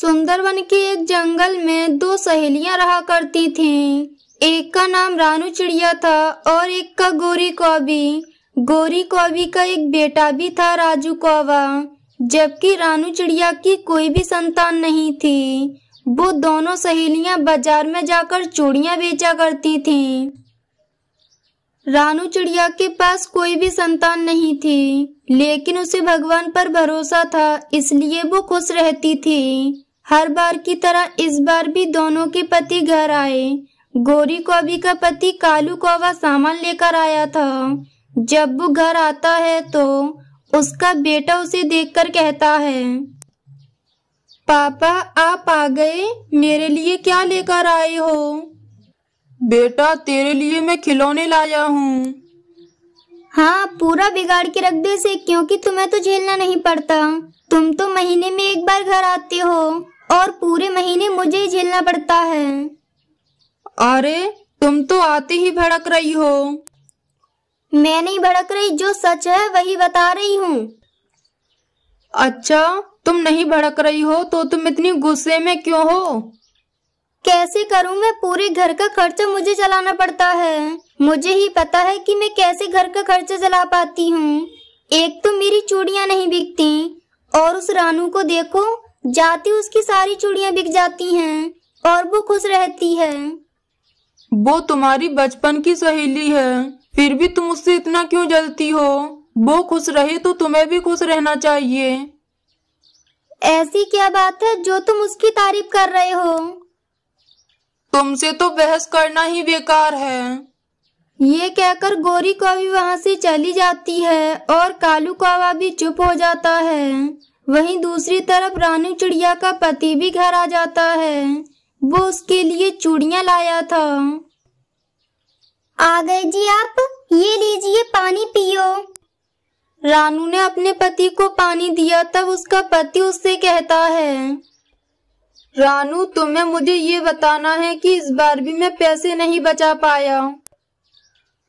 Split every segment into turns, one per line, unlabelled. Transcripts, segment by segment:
सुंदरवन के एक जंगल में दो सहेलियां रहा करती थीं। एक का नाम रानू चिड़िया था और एक का गोरी कौबी गोरी कौबी का एक बेटा भी था राजू कौवा जबकि रानू चिड़िया की कोई भी संतान नहीं थी वो दोनों सहेलियां बाजार में जाकर चूड़ियां बेचा करती थीं। रानू चिड़िया के पास कोई भी संतान नहीं थी लेकिन उसे भगवान पर भरोसा था इसलिए वो खुश रहती थी हर बार की तरह इस बार भी दोनों के पति घर आए गोरी कोबी का पति कालू कौवा सामान लेकर आया था जब वो घर आता है तो उसका बेटा उसे देखकर कहता है पापा आप आ गए मेरे लिए क्या लेकर आए हो बेटा तेरे लिए मैं खिलौने लाया हूँ हाँ पूरा बिगाड़ के रख दे से क्योंकि तुम्हें तो झेलना नहीं पड़ता तुम तो महीने में एक बार घर आते हो और पूरे महीने मुझे ही झेलना पड़ता है अरे तुम तो आते ही भड़क रही हो मैं नहीं भड़क रही जो सच है वही बता रही हूँ अच्छा तुम नहीं भड़क रही हो तो तुम इतनी गुस्से में क्यों हो कैसे करूँ मैं पूरे घर का खर्चा मुझे चलाना पड़ता है मुझे ही पता है कि मैं कैसे घर का खर्चा चला पाती हूँ एक तो मेरी चूड़ियाँ नहीं बिकती और उस रानू को देखो जाती उसकी सारी चूड़ियाँ बिक जाती हैं और वो खुश रहती है वो तुम्हारी बचपन की सहेली है फिर भी तुम उससे इतना क्यों जलती हो वो खुश रहे तो तुम्हें भी खुश रहना चाहिए ऐसी क्या बात है जो तुम उसकी तारीफ कर रहे हो तुमसे तो बहस करना ही बेकार है ये कहकर गोरी कौवी वहाँ से चली जाती है और कालू कौवा भी चुप हो जाता है वहीं दूसरी तरफ रानी चिड़िया का पति भी घर आ जाता है वो उसके लिए चूड़ियाँ लाया था आ गए जी आप ये लीजिए पानी पियो रानू ने अपने पति को पानी दिया तब उसका पति उससे कहता है रानू तुम्हें मुझे ये बताना है कि इस बार भी मैं पैसे नहीं बचा पाया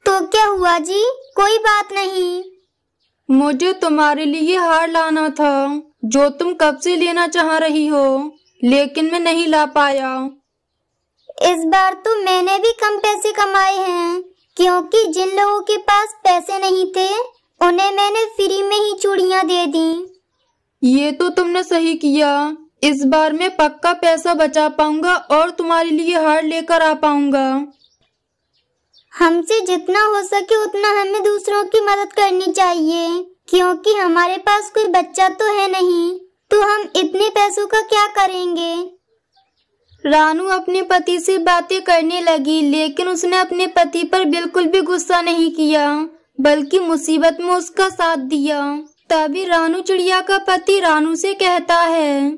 तो क्या हुआ जी कोई बात नहीं मुझे तुम्हारे लिए हार लाना था जो तुम कब से लेना चाह रही हो लेकिन मैं नहीं ला पाया इस बार तो मैंने भी कम पैसे कमाए हैं क्योंकि जिन लोगों के पास पैसे नहीं थे उन्हें मैंने फ्री में ही चूड़ियाँ दे दी ये तो तुमने सही किया इस बार मैं पक्का पैसा बचा पाऊंगा और तुम्हारे लिए हार लेकर आ पाऊंगा हमसे जितना हो सके उतना हमें दूसरों की मदद करनी चाहिए क्योंकि हमारे पास कोई बच्चा तो है नहीं तो हम इतने पैसों का क्या करेंगे रानू अपने पति से बातें करने लगी लेकिन उसने अपने पति पर बिल्कुल भी गुस्सा नहीं किया बल्कि मुसीबत में उसका साथ दिया तभी रानू चिड़िया का पति रानू से कहता है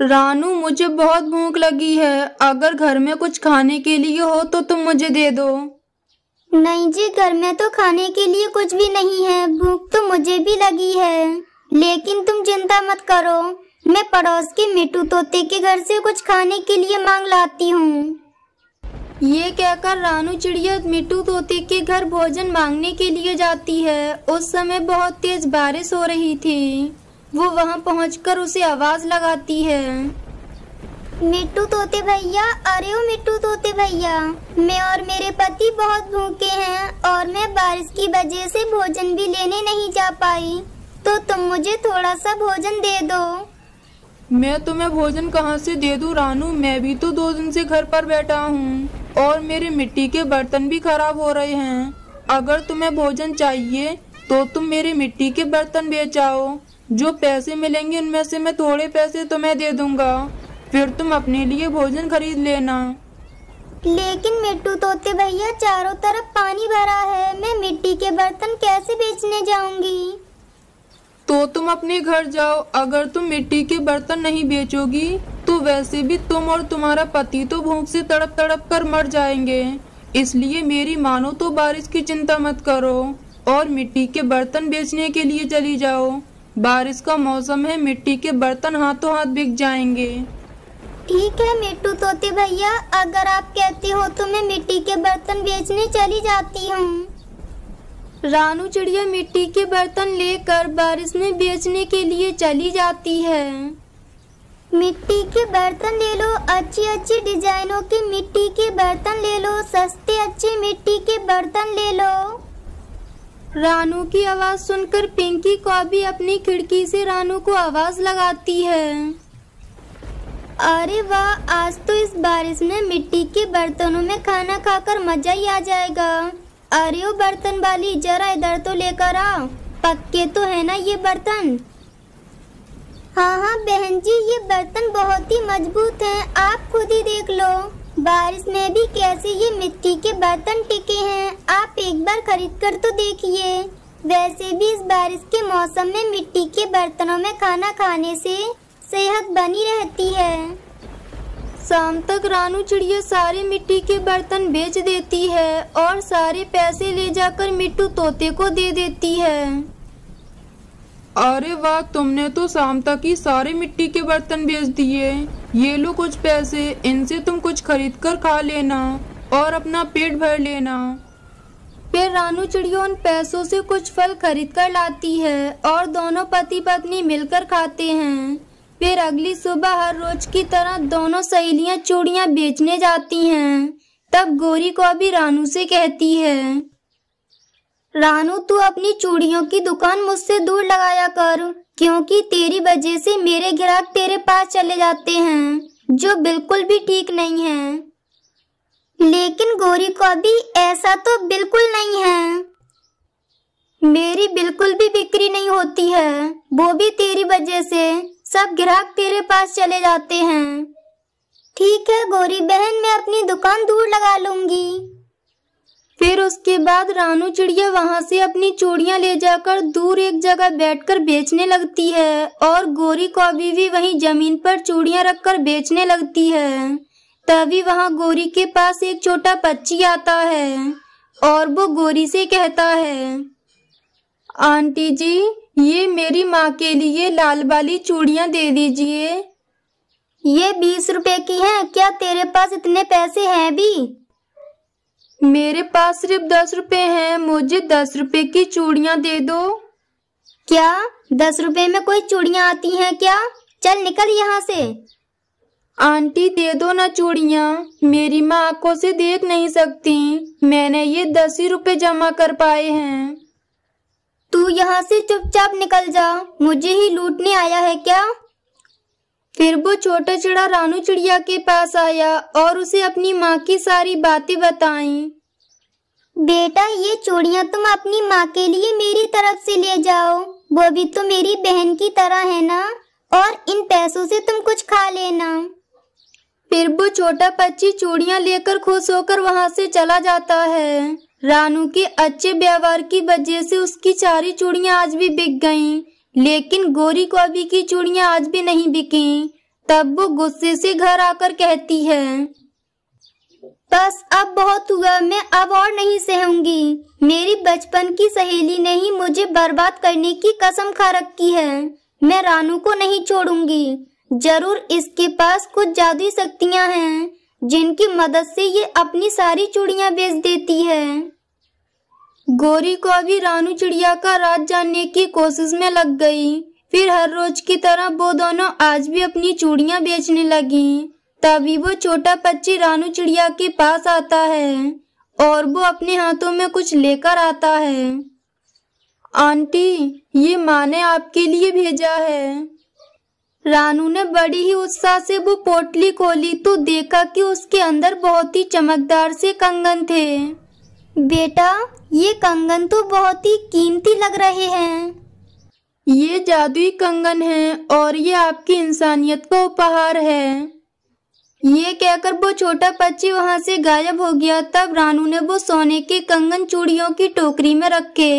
रानू मुझे बहुत भूख लगी है अगर घर में कुछ खाने के लिए हो तो तुम मुझे दे दो नहीं जी घर में तो खाने के लिए कुछ भी नहीं है भूख तो मुझे भी लगी है लेकिन तुम चिंता मत करो मैं पड़ोस के मिट्टू तोते के घर से कुछ खाने के लिए मांग लाती हूँ ये कहकर रानू चिड़िया मिट्टू तोते के घर भोजन मांगने के लिए जाती है उस समय बहुत तेज बारिश हो रही थी वो वहाँ पहुँच उसे आवाज़ लगाती है मिट्टू तोते भैया अरे ओ मिट्टू तोते भैया मैं और मेरे पति बहुत भूखे हैं और मैं बारिश की वजह से भोजन भी लेने नहीं जा पाई तो तुम मुझे थोड़ा सा भोजन दे
दो मैं तुम्हें भोजन कहाँ से दे दूँ रानू मैं भी तो दो दिन से घर पर बैठा हूँ और मेरे मिट्टी के बर्तन भी खराब हो रहे हैं अगर तुम्हें भोजन चाहिए तो तुम मेरे मिट्टी के बर्तन बेचाओ जो पैसे मिलेंगे उनमें से मैं थोड़े पैसे तुम्हें दे दूंगा फिर तुम अपने लिए भोजन खरीद लेना
लेकिन मिट्टू तोते भैया चारों तरफ पानी भरा है मैं मिट्टी के बर्तन कैसे बेचने जाऊंगी तो तुम अपने घर जाओ अगर
तुम मिट्टी के बर्तन नहीं बेचोगी तो वैसे भी तुम और तुम्हारा पति तो भूख से तड़प तड़प कर मर जाएंगे इसलिए मेरी मानो तो बारिश की चिंता मत करो और मिट्टी के बर्तन बेचने के लिए चली जाओ बारिश का मौसम है मिट्टी
के बर्तन हाथों हाथ बिक जाएंगे ठीक है मिट्टू तोते भैया अगर आप कहते हो तो मैं मिट्टी के बर्तन बेचने चली जाती हूँ रानू चिड़िया मिट्टी के बर्तन लेकर बारिश में बेचने के लिए चली जाती है मिट्टी के बर्तन ले लो अच्छी अच्छी डिजाइनों के मिट्टी के बर्तन ले लो सस्ते अच्छे मिट्टी के बर्तन ले लो रानू की आवाज़ सुनकर पिंकी को भी अपनी खिड़की से रानू को आवाज़ लगाती है अरे वाह आज तो इस बारिश में मिट्टी के बर्तनों में खाना खाकर मजा ही आ जाएगा अरे ओ बर्तन वाली जरा इधर तो लेकर आओ पक्के तो है ना ये बर्तन हाँ हाँ बहन जी ये बर्तन बहुत ही मजबूत हैं आप खुद ही देख लो बारिश में भी कैसे ये मिट्टी के बर्तन टिके हैं आप एक बार खरीद कर तो देखिए वैसे भी इस बारिश के मौसम में मिट्टी के बर्तनों में खाना खाने से सेहत बनी रहती है शाम तक रानू चिड़िया सारे मिट्टी के बर्तन बेच देती है और सारे पैसे ले जाकर मिट्टू तोते को दे देती है अरे वाह तुमने तो शाम तक
ही सारे मिट्टी के बर्तन बेच दिए ये लो कुछ पैसे इनसे तुम कुछ खरीद
कर खा लेना और अपना पेट भर लेना फिर रानू चिड़िया उन पैसों से कुछ फल खरीद कर लाती है और दोनों पति पत्नी मिलकर खाते हैं फिर अगली सुबह हर रोज की तरह दोनों सहेलियां चूड़ियां बेचने जाती हैं तब गोरी को अभी रानू से कहती है रानू तू अपनी चूड़ियों की दुकान मुझसे दूर लगाया कर क्योंकि तेरी वजह से मेरे ग्राहक तेरे पास चले जाते हैं जो बिल्कुल भी ठीक नहीं है लेकिन गोरी को अभी ऐसा तो बिल्कुल नहीं है मेरी बिल्कुल भी बिक्री नहीं होती है वो भी तेरी वजह से सब ग्राहक तेरे पास चले जाते हैं ठीक है गोरी बहन मैं अपनी दुकान दूर लगा लूंगी फिर उसके बाद रानू चिड़िया वहाँ से अपनी चूड़ियाँ ले जाकर दूर एक जगह बैठकर बेचने लगती है और गोरी कौबी भी वहीं जमीन पर चूड़ियाँ रखकर बेचने लगती है तभी वहाँ गोरी के पास एक छोटा पक्षी आता है और वो गोरी से कहता है आंटी जी ये मेरी माँ के लिए लाल वाली चूड़ियाँ दे दीजिए ये बीस रुपए की हैं क्या तेरे पास इतने पैसे हैं भी मेरे पास सिर्फ दस रुपए हैं मुझे दस रुपए की चूड़ियाँ दे दो क्या दस रुपए में कोई चूड़ियाँ आती हैं क्या चल निकल यहाँ से आंटी दे दो ना चूड़ियाँ मेरी माँ आंखों से देख नहीं सकती मैंने ये दस ही रुपए जमा कर पाए हैं तू यहाँ से चुपचाप निकल जा मुझे ही लूटने आया है क्या फिर वो छोटा चिड़ा रानू चिड़िया के पास आया और उसे अपनी माँ की सारी बातें बताई बेटा ये चूड़िया तुम अपनी माँ के लिए मेरी तरफ से ले जाओ वो भी तो मेरी बहन की तरह है ना और इन पैसों से तुम कुछ खा लेना फिर वो छोटा पच्ची चूड़िया लेकर खुश होकर वहाँ से चला जाता है रानू के अच्छे व्यवहार की वजह से उसकी सारी चूड़ियां आज भी बिक गईं, लेकिन गोरी अभी की चूड़ियां आज भी नहीं बिकी तब वो गुस्से से घर आकर कहती है बस अब बहुत हुआ मैं अब और नहीं सहूंगी मेरी बचपन की सहेली ने ही मुझे बर्बाद करने की कसम खा रखी है मैं रानू को नहीं छोड़ूंगी जरूर इसके पास कुछ जादुई शक्तियाँ हैं जिनकी मदद से ये अपनी सारी चूड़ियाँ बेच देती है गोरी को अभी रानू चिड़िया का राज जानने की कोशिश में लग गई फिर हर रोज की तरह वो दोनों आज भी अपनी चूड़ियाँ बेचने लगी तभी वो छोटा पच्ची रानू चिड़िया के पास आता है और वो अपने हाथों में कुछ लेकर आता है आंटी ये माँ ने आपके लिए भेजा है रानू ने बड़ी ही उत्साह से वो पोटली खोली तो देखा कि उसके अंदर बहुत ही चमकदार से कंगन थे बेटा ये कंगन तो बहुत ही कीमती लग रहे हैं ये जादुई कंगन है और ये आपकी इंसानियत का उपहार है ये कहकर वो छोटा पच्ची वहाँ से गायब हो गया तब रानू ने वो सोने के कंगन चूड़ियों की टोकरी में रखे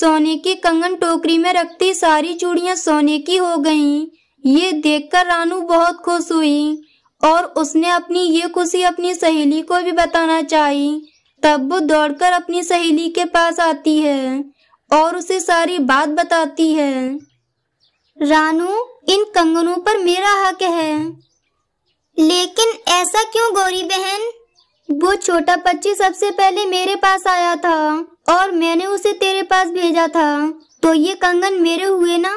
सोने के कंगन टोकरी में रखती सारी चूड़ियाँ सोने की हो गईं ये देखकर रानू बहुत खुश हुई और उसने अपनी ये खुशी अपनी सहेली को भी बताना चाहिए तब वो दौड़कर अपनी सहेली के पास आती है और उसे सारी बात बताती है रानू इन कंगनों पर मेरा हक है लेकिन ऐसा क्यों गौरी बहन वो छोटा बच्ची सबसे पहले मेरे पास आया था और मैंने उसे तेरे पास भेजा था तो ये कंगन मेरे हुए ना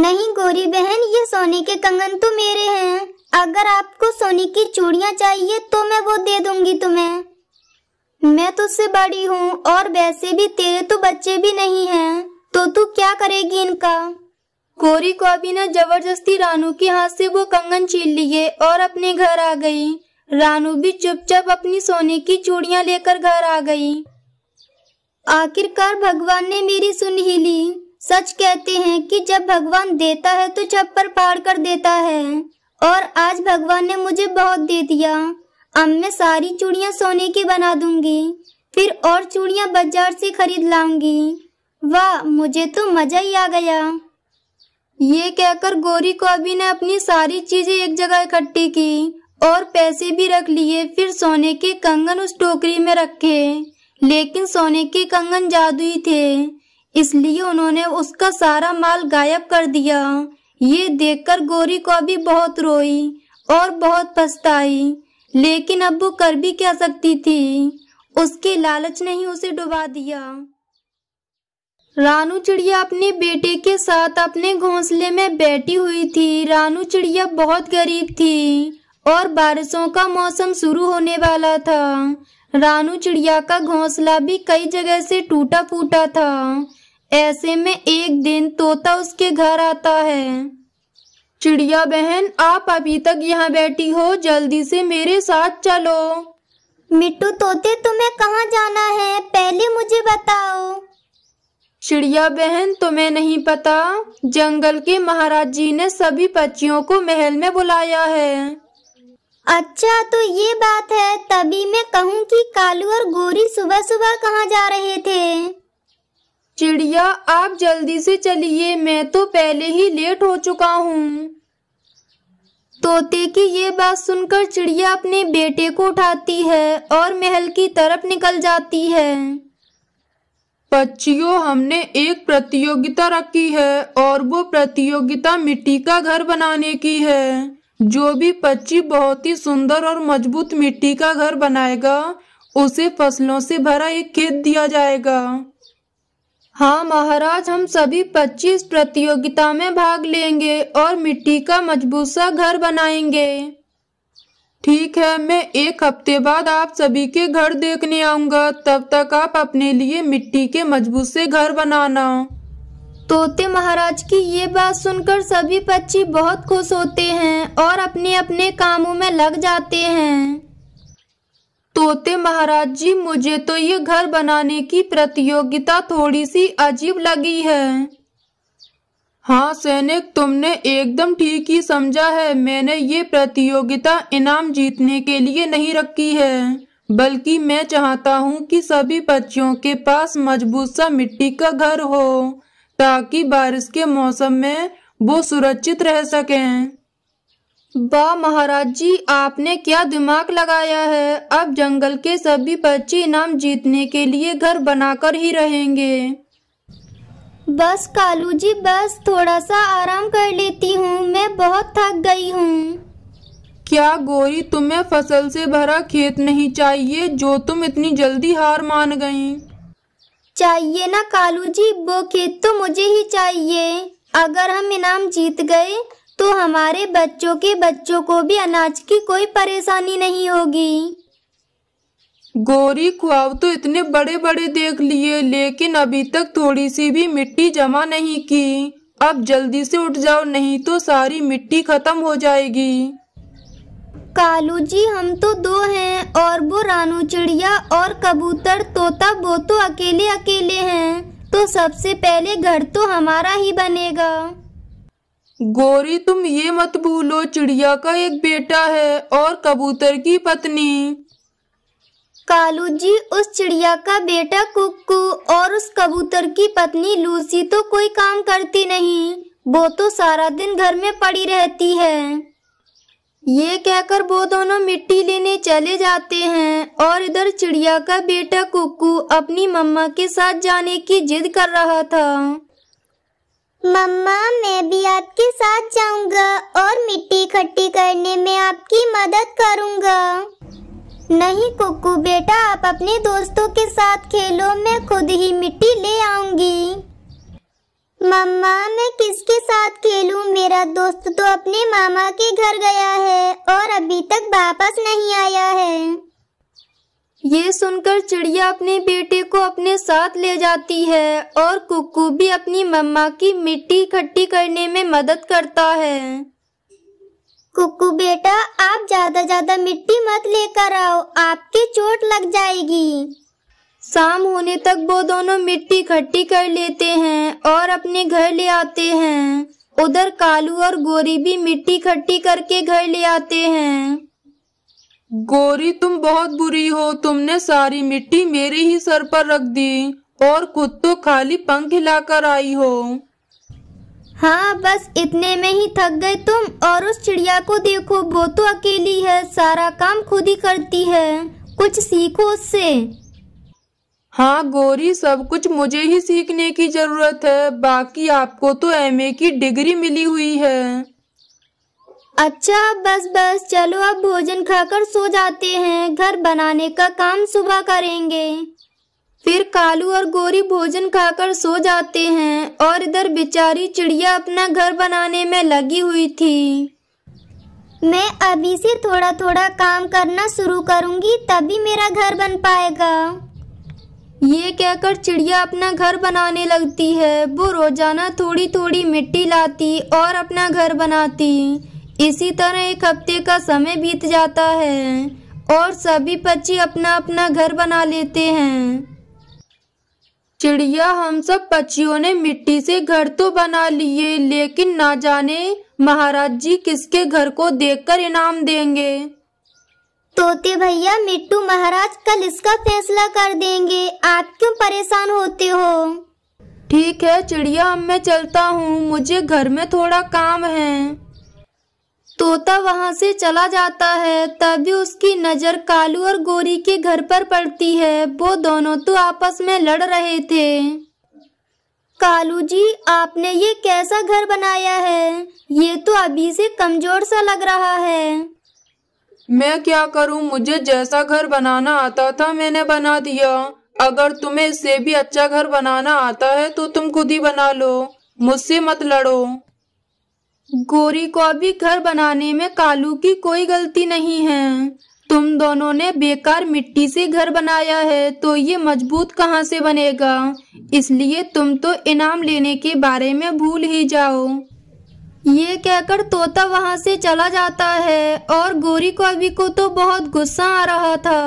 नहीं गोरी बहन ये सोने के कंगन तो मेरे हैं अगर आपको सोने की चूड़ियाँ चाहिए तो मैं वो दे दूंगी तुम्हें मैं उससे बड़ी हूँ और वैसे भी तेरे तो बच्चे भी नहीं हैं तो तू क्या करेगी इनका गोरी को अभी ने जबरदस्ती रानू के हाथ से वो कंगन छीन लिए और अपने घर आ गई रानू भी चुपचाप अपनी सोने की चूड़ियाँ लेकर घर आ गई आखिरकार भगवान ने मेरी सुन ही ली सच कहते हैं कि जब भगवान देता है तो छप्पर पार कर देता है और आज भगवान ने मुझे बहुत दे दिया अब मैं सारी चूड़ियाँ सोने की बना दूंगी फिर और चूड़िया बाजार से खरीद लाऊंगी वाह मुझे तो मजा ही आ गया ये कहकर गोरी को अभी ने अपनी सारी चीजें एक जगह इकट्ठी की और पैसे भी रख लिए फिर सोने के कंगन उस टोकरी में रखे लेकिन सोने के कंगन जादुई थे इसलिए उन्होंने उसका सारा माल गायब कर दिया ये देखकर गोरी को भी बहुत रोई और बहुत पछताई लेकिन अब वो कर भी क्या सकती थी उसके लालच ने ही उसे डुबा दिया रानू चिड़िया अपने बेटे के साथ अपने घोंसले में बैठी हुई थी रानू चिड़िया बहुत गरीब थी और बारिशों का मौसम शुरू होने वाला था रानू चिड़िया का घोंसला भी कई जगह से टूटा फूटा था ऐसे में एक दिन तोता उसके घर आता है चिड़िया बहन आप अभी तक यहाँ बैठी हो जल्दी से मेरे साथ चलो मिट्टू तोते तुम्हें कहाँ जाना है पहले मुझे बताओ चिड़िया बहन तुम्हें नहीं पता जंगल के महाराज जी ने सभी पक्षियों को महल में बुलाया है अच्छा तो ये बात है तभी मैं कहूँ कि कालू और गोरी सुबह सुबह कहाँ जा रहे थे चिड़िया आप जल्दी से चलिए मैं तो पहले ही लेट हो चुका हूँ तोते की ये बात सुनकर चिड़िया अपने बेटे को उठाती है और महल की तरफ निकल जाती है
पक्षियों हमने एक प्रतियोगिता रखी है और वो प्रतियोगिता मिट्टी का घर बनाने की है जो भी पक्षी बहुत ही सुंदर और मजबूत मिट्टी का घर बनाएगा उसे फसलों से भरा एक खेत दिया जाएगा हाँ महाराज हम सभी पच्चीस प्रतियोगिता में भाग लेंगे और मिट्टी का मजबूत सा घर बनाएंगे ठीक है मैं एक हफ्ते बाद आप सभी के घर देखने आऊंगा तब तक आप अपने लिए मिट्टी
के मजबूत से घर बनाना तोते महाराज की ये बात सुनकर सभी पक्षी बहुत खुश होते हैं और अपने अपने कामों में लग जाते हैं तोते महाराज जी मुझे तो ये घर बनाने की प्रतियोगिता
थोड़ी सी अजीब लगी है हाँ सैनिक तुमने एकदम ठीक ही समझा है मैंने ये प्रतियोगिता इनाम जीतने के लिए नहीं रखी है बल्कि मैं चाहता हूँ कि सभी बच्चों के पास मजबूत सा मिट्टी का घर हो ताकि बारिश के मौसम में वो सुरक्षित रह सकें बा महाराज जी आपने क्या दिमाग
लगाया है अब जंगल के सभी बच्चे इनाम जीतने के लिए घर बनाकर ही रहेंगे बस कालू जी बस थोड़ा सा आराम कर लेती हूँ मैं बहुत थक गई हूँ क्या गोरी तुम्हें फसल से भरा खेत नहीं चाहिए जो तुम इतनी जल्दी हार मान गई चाहिए ना कालू जी वो खेत तो मुझे ही चाहिए अगर हम इनाम जीत गए तो हमारे बच्चों के बच्चों को भी अनाज की कोई परेशानी नहीं होगी गोरी ख्वाब तो इतने बड़े बड़े देख लिए
लेकिन अभी तक थोड़ी सी भी मिट्टी जमा नहीं की अब जल्दी से उठ जाओ नहीं
तो सारी मिट्टी खत्म हो जाएगी कालू जी हम तो दो हैं और वो रानू चिड़िया और कबूतर तोता वो तो अकेले अकेले हैं तो सबसे पहले घर तो हमारा ही बनेगा
गोरी तुम ये मत भूलो चिड़िया का एक बेटा है और कबूतर की
पत्नी कालू जी उस चिड़िया का बेटा कुक्कू और उस कबूतर की पत्नी लूसी तो कोई काम करती नहीं वो तो सारा दिन घर में पड़ी रहती है ये कहकर वो दोनों मिट्टी लेने चले जाते हैं और इधर चिड़िया का बेटा कुक्कू अपनी मम्मा के साथ जाने की जिद कर रहा था मम्मा मैं भी आपके साथ जाऊंगा और मिट्टी इकट्ठी करने में आपकी मदद करूंगा नहीं कुकू बेटा आप अपने दोस्तों के साथ खेलो मैं खुद ही मिट्टी ले आऊंगी मम्मा मैं किसके साथ खेलूं मेरा दोस्त तो अपने मामा के घर गया है और अभी तक वापस नहीं आया है ये सुनकर चिड़िया अपने बेटे को अपने साथ ले जाती है और कुकू भी अपनी मम्मा की मिट्टी इकट्ठी करने में मदद करता है कुकू बेटा आप ज्यादा ज्यादा मिट्टी मत लेकर आओ आपकी चोट लग जाएगी शाम होने तक वो दोनों मिट्टी इकट्ठी कर लेते हैं और अपने घर ले आते हैं उधर कालू और गोरी भी मिट्टी इकट्ठी करके घर ले आते हैं गोरी
तुम बहुत बुरी हो तुमने सारी मिट्टी मेरे ही सर पर रख दी और
खुद तो खाली पंख हिलाकर आई हो हाँ बस इतने में ही थक गए तुम और उस चिड़िया को देखो वो तो अकेली है सारा काम खुद ही करती है कुछ सीखो उससे हाँ गोरी सब कुछ
मुझे ही सीखने की जरूरत है बाकी आपको तो एमए की डिग्री मिली हुई
है अच्छा बस बस चलो अब भोजन खाकर सो जाते हैं घर बनाने का काम सुबह करेंगे फिर कालू और गोरी भोजन खाकर सो जाते हैं और इधर बेचारी चिड़िया अपना घर बनाने में लगी हुई थी मैं अभी से थोड़ा थोड़ा काम करना शुरू करूंगी तभी मेरा घर बन पाएगा ये कहकर चिड़िया अपना घर बनाने लगती है वो रोजाना थोड़ी थोड़ी मिट्टी लाती और अपना घर बनाती इसी तरह एक हफ्ते का समय बीत जाता है और सभी पक्षी अपना अपना घर बना लेते हैं चिड़िया हम सब पक्षियों ने मिट्टी से घर तो बना लिए लेकिन ना जाने महाराज जी किसके घर को देखकर इनाम देंगे तोते भैया मिट्टू महाराज कल इसका फैसला कर देंगे आप क्यों परेशान होते हो ठीक है चिड़िया अब मैं चलता हूँ मुझे घर में थोड़ा काम है तोता वहाँ से चला जाता है तभी उसकी नज़र कालू और गोरी के घर पर पड़ती है वो दोनों तो आपस में लड़ रहे थे कालू जी आपने ये कैसा घर बनाया है ये तो अभी से कमजोर सा लग रहा है मैं क्या करूं मुझे
जैसा घर बनाना आता था मैंने बना दिया अगर तुम्हें इससे भी अच्छा घर बनाना आता है तो तुम खुद ही बना लो मुझसे मत लड़ो गोरी को भी घर बनाने में कालू की कोई गलती नहीं है तुम दोनों ने बेकार मिट्टी से घर बनाया है तो ये मजबूत कहाँ से बनेगा
इसलिए तुम तो इनाम लेने के बारे में भूल ही जाओ ये कहकर तोता वहाँ से चला जाता है और गोरी को अभी को तो बहुत गुस्सा आ रहा था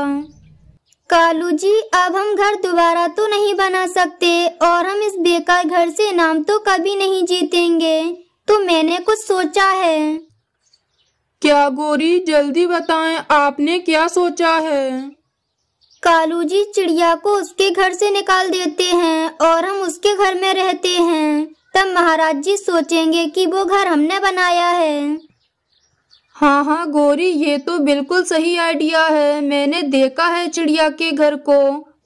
कालू जी अब हम घर दोबारा तो नहीं बना सकते और हम इस बेकार घर से नाम तो कभी नहीं जीतेंगे तो मैंने कुछ सोचा है क्या गोरी जल्दी बताएं आपने क्या सोचा है कालू जी चिड़िया को उसके घर से निकाल देते हैं और हम उसके घर में रहते हैं तब महाराज जी सोचेंगे कि वो घर हमने बनाया है हाँ हाँ गोरी ये तो बिल्कुल सही आइडिया है मैंने देखा है चिड़िया के घर को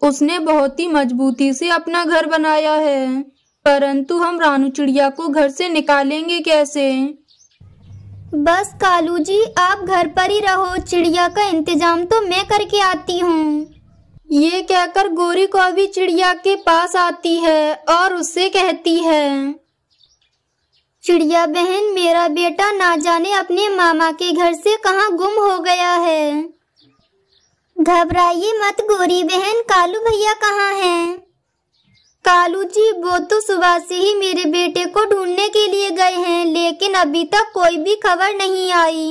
उसने बहुत ही मजबूती से अपना घर बनाया है परंतु हम रानू चिड़िया को घर से निकालेंगे कैसे बस कालू जी आप घर पर ही रहो चिड़िया का इंतजाम तो मैं करके आती हूँ ये कहकर गोरी को अभी चिड़िया के पास आती है और उससे कहती है चिड़िया बहन मेरा बेटा ना जाने अपने मामा के घर से कहाँ गुम हो गया है घबराइए मत गोरी बहन कालू भैया कहाँ हैं? कालू जी वो तो सुबह से ही मेरे बेटे को ढूंढने के लिए गए हैं लेकिन अभी तक कोई भी खबर नहीं आई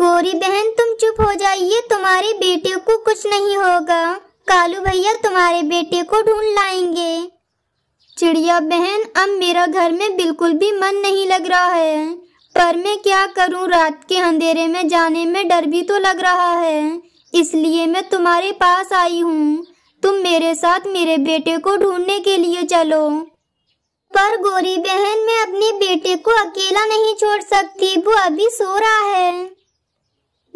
गोरी बहन तुम चुप हो जाइए तुम्हारे बेटे को कुछ नहीं होगा कालू भैया तुम्हारे बेटे को ढूंढ लाएंगे चिड़िया बहन अब मेरा घर में बिल्कुल भी मन नहीं लग रहा है पर मैं क्या करूं रात के अंधेरे में जाने में डर भी तो लग रहा है इसलिए मैं तुम्हारे पास आई हूँ तुम मेरे साथ मेरे बेटे को ढूंढने के लिए चलो पर गोरी बहन मैं अपने बेटे को अकेला नहीं छोड़ सकती वो अभी सो रहा है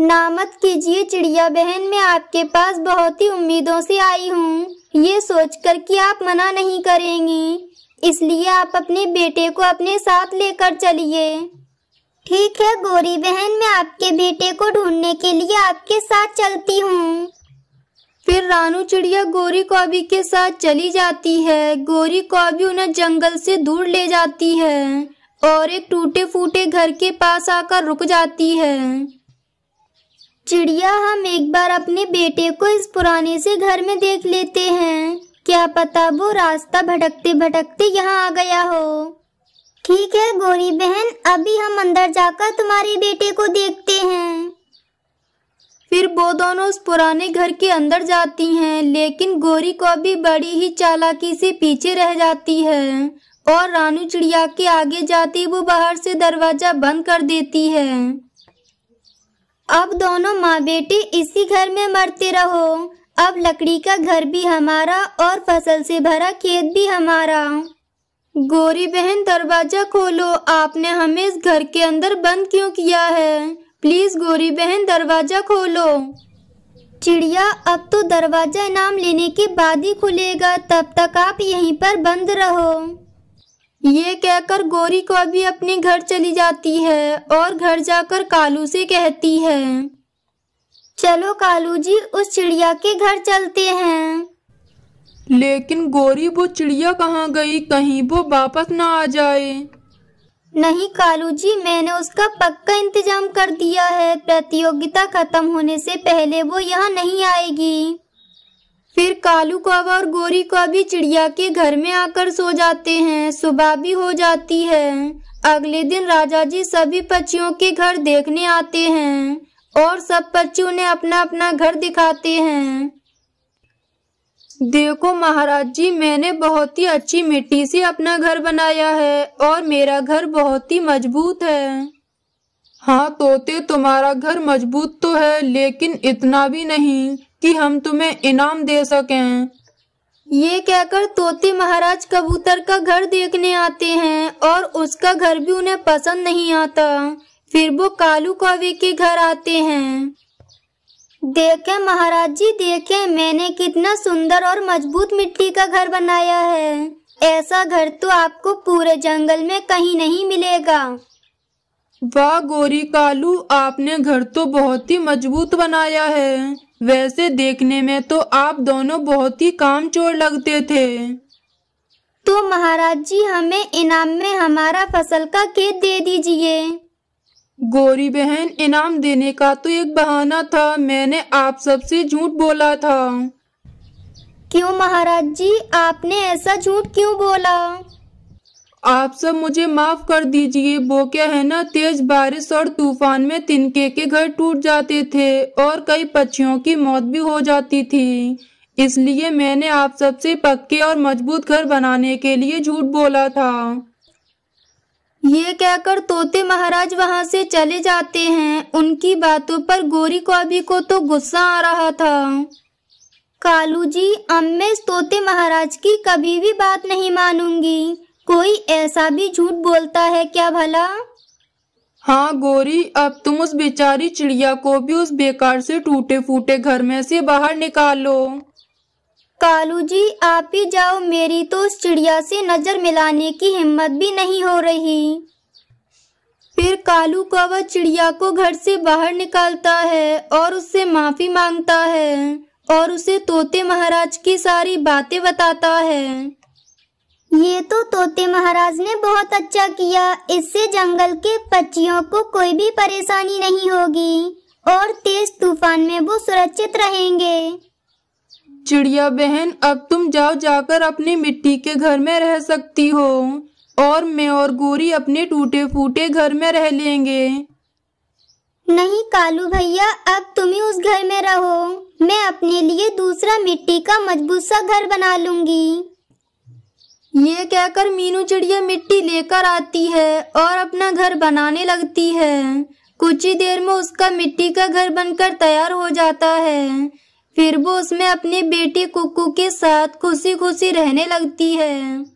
नामत कीजिए चिड़िया बहन मैं आपके पास बहुत ही उम्मीदों से आई हूँ ये सोचकर कि आप मना नहीं करेंगी इसलिए आप अपने बेटे को अपने साथ लेकर चलिए ठीक है गोरी बहन मैं आपके बेटे को ढूंढने के लिए आपके साथ चलती हूँ फिर रानू चिड़िया गोरी कॉबी के साथ चली जाती है गोरी कॉबी उन्हें जंगल से दूर ले जाती है और एक टूटे फूटे घर के पास आकर रुक जाती है चिड़िया हम एक बार अपने बेटे को इस पुराने से घर में देख लेते हैं क्या पता वो रास्ता भटकते भटकते यहाँ आ गया हो ठीक है गोरी बहन अभी हम अंदर जाकर तुम्हारे बेटे को देखते हैं फिर वो दोनों उस पुराने घर के अंदर जाती हैं लेकिन गोरी को भी बड़ी ही चालाकी से पीछे रह जाती है और रानू चिड़िया के आगे जाती वो बाहर से दरवाजा बंद कर देती है अब दोनों माँ बेटे इसी घर में मरते रहो अब लकड़ी का घर भी हमारा और फसल से भरा खेत भी हमारा गोरी बहन दरवाजा खोलो आपने हमें इस घर के अंदर बंद क्यों किया है प्लीज गोरी बहन दरवाजा खोलो चिड़िया अब तो दरवाजा इनाम लेने के बाद ही खुलेगा तब तक आप यहीं पर बंद रहो ये कहकर गोरी को अभी अपने घर चली जाती है और घर जाकर कालू से कहती है चलो कालू जी उस चिड़िया के घर चलते हैं लेकिन गोरी वो चिड़िया कहाँ गई कहीं वो वापस ना आ जाए नहीं कालू जी मैंने उसका पक्का इंतजाम कर दिया है प्रतियोगिता खत्म होने से पहले वो यहाँ नहीं आएगी फिर कालू कौवा और गोरी को भी चिड़िया के घर में आकर सो जाते हैं सुबह भी हो जाती है अगले दिन राजा जी सभी पक्षियों के घर देखने आते हैं और सब पक्षियों ने अपना अपना घर दिखाते हैं देखो महाराज जी मैंने बहुत ही अच्छी मिट्टी से अपना घर बनाया है और मेरा घर बहुत ही मजबूत
है हाँ तोते तुम्हारा घर मजबूत तो है लेकिन इतना
भी नहीं कि हम तुम्हें इनाम दे सकें ये कहकर तोते महाराज कबूतर का घर देखने आते हैं और उसका घर भी उन्हें पसंद नहीं आता फिर वो कालू कौवे के घर आते हैं देखे महाराज जी देखे मैंने कितना सुंदर और मजबूत मिट्टी का घर बनाया है ऐसा घर तो आपको पूरे जंगल में कहीं नहीं मिलेगा
वाह गोरी कालू आपने घर तो बहुत ही मजबूत बनाया है वैसे देखने में तो आप दोनों बहुत ही काम चोर लगते थे
तो महाराज जी हमें इनाम में हमारा फसल का खेत दे दीजिए गोरी बहन इनाम देने का तो एक बहाना था मैंने
आप सबसे झूठ बोला था क्यों महाराज जी आपने ऐसा झूठ क्यों बोला आप सब मुझे माफ कर दीजिए वो क्या है ना तेज बारिश और तूफान में तिनके के घर टूट जाते थे और कई पक्षियों की मौत भी हो जाती थी इसलिए मैंने आप सबसे पक्के और मजबूत
घर बनाने के लिए झूठ बोला था ये कहकर तोते महाराज वहाँ से चले जाते हैं उनकी बातों पर गोरी कौबी को तो गुस्सा आ रहा था कालू जी अब मैं इस तोते महाराज की कभी भी बात नहीं मानूंगी कोई ऐसा भी झूठ बोलता है क्या भला हाँ गोरी अब तुम उस बेचारी चिड़िया को भी उस बेकार से टूटे फूटे घर में से बाहर निकालो कालू जी आप ही जाओ मेरी तो उस चिड़िया से नजर मिलाने की हिम्मत भी नहीं हो रही फिर कालू कौवा चिड़िया को घर से बाहर निकालता है और उससे माफी मांगता है और उसे तोते महाराज की सारी बातें बताता है ये तो तोते महाराज ने बहुत अच्छा किया इससे जंगल के पक्षियों को कोई भी परेशानी नहीं होगी और तेज तूफान में वो सुरक्षित रहेंगे चिड़िया बहन अब तुम जाओ जाकर अपने
मिट्टी के घर में रह सकती हो और मैं और गोरी अपने टूटे फूटे घर
में रह लेंगे नहीं कालू भैया अब तुम ही उस घर में रहो मैं अपने लिए दूसरा मिट्टी का मजबूत सा घर बना लूंगी ये कहकर मीनू चिड़िया मिट्टी लेकर आती है और अपना घर बनाने लगती है कुछ ही देर में उसका मिट्टी का घर बनकर तैयार हो जाता है फिर वो उसमें अपनी बेटी कुकू के साथ खुशी खुशी रहने लगती है